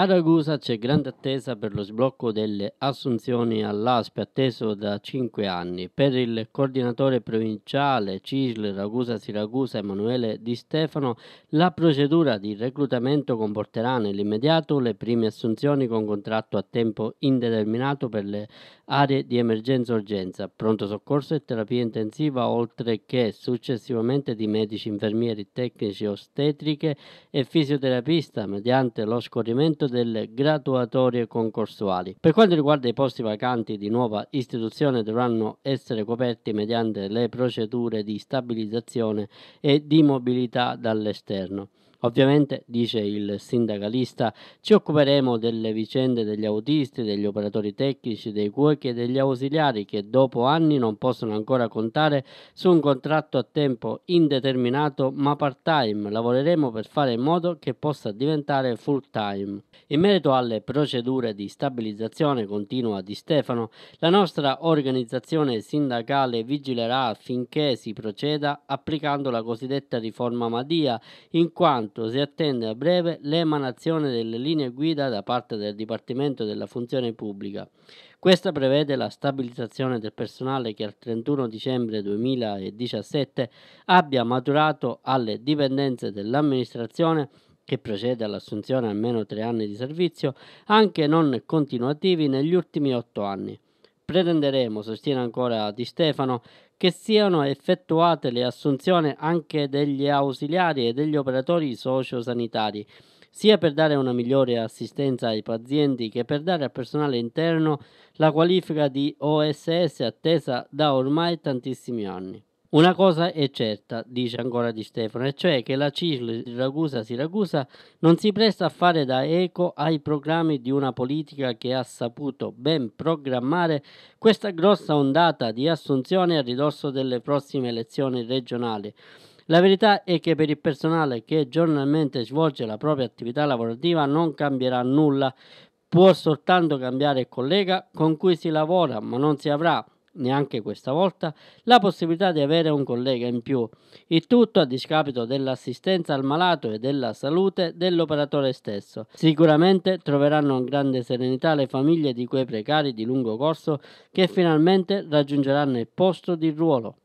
A Ragusa c'è grande attesa per lo sblocco delle assunzioni all'ASPE, atteso da 5 anni. Per il coordinatore provinciale CISL Ragusa-Siracusa Emanuele Di Stefano, la procedura di reclutamento comporterà nell'immediato le prime assunzioni con contratto a tempo indeterminato per le aree di emergenza-urgenza, pronto soccorso e terapia intensiva, oltre che successivamente di medici, infermieri, tecnici, ostetriche e fisioterapista, mediante lo scorrimento delle graduatorie concorsuali. Per quanto riguarda i posti vacanti di nuova istituzione dovranno essere coperti mediante le procedure di stabilizzazione e di mobilità dall'esterno. Ovviamente, dice il sindacalista, ci occuperemo delle vicende degli autisti, degli operatori tecnici, dei cuochi e degli ausiliari che dopo anni non possono ancora contare su un contratto a tempo indeterminato ma part-time. Lavoreremo per fare in modo che possa diventare full-time. In merito alle procedure di stabilizzazione continua di Stefano, la nostra organizzazione sindacale vigilerà affinché si proceda applicando la cosiddetta riforma Madia, in quanto Pertanto si attende a breve l'emanazione delle linee guida da parte del Dipartimento della Funzione Pubblica. Questa prevede la stabilizzazione del personale che al 31 dicembre 2017 abbia maturato alle dipendenze dell'amministrazione che precede all'assunzione almeno tre anni di servizio, anche non continuativi negli ultimi otto anni pretenderemo, sostiene ancora Di Stefano, che siano effettuate le assunzioni anche degli ausiliari e degli operatori sociosanitari, sia per dare una migliore assistenza ai pazienti che per dare al personale interno la qualifica di OSS attesa da ormai tantissimi anni. Una cosa è certa, dice ancora Di Stefano, e cioè che la CISL ragusa siracusa non si presta a fare da eco ai programmi di una politica che ha saputo ben programmare questa grossa ondata di assunzioni a ridosso delle prossime elezioni regionali. La verità è che per il personale che giornalmente svolge la propria attività lavorativa non cambierà nulla, può soltanto cambiare il collega con cui si lavora, ma non si avrà neanche questa volta, la possibilità di avere un collega in più, il tutto a discapito dell'assistenza al malato e della salute dell'operatore stesso. Sicuramente troveranno in grande serenità le famiglie di quei precari di lungo corso che finalmente raggiungeranno il posto di ruolo.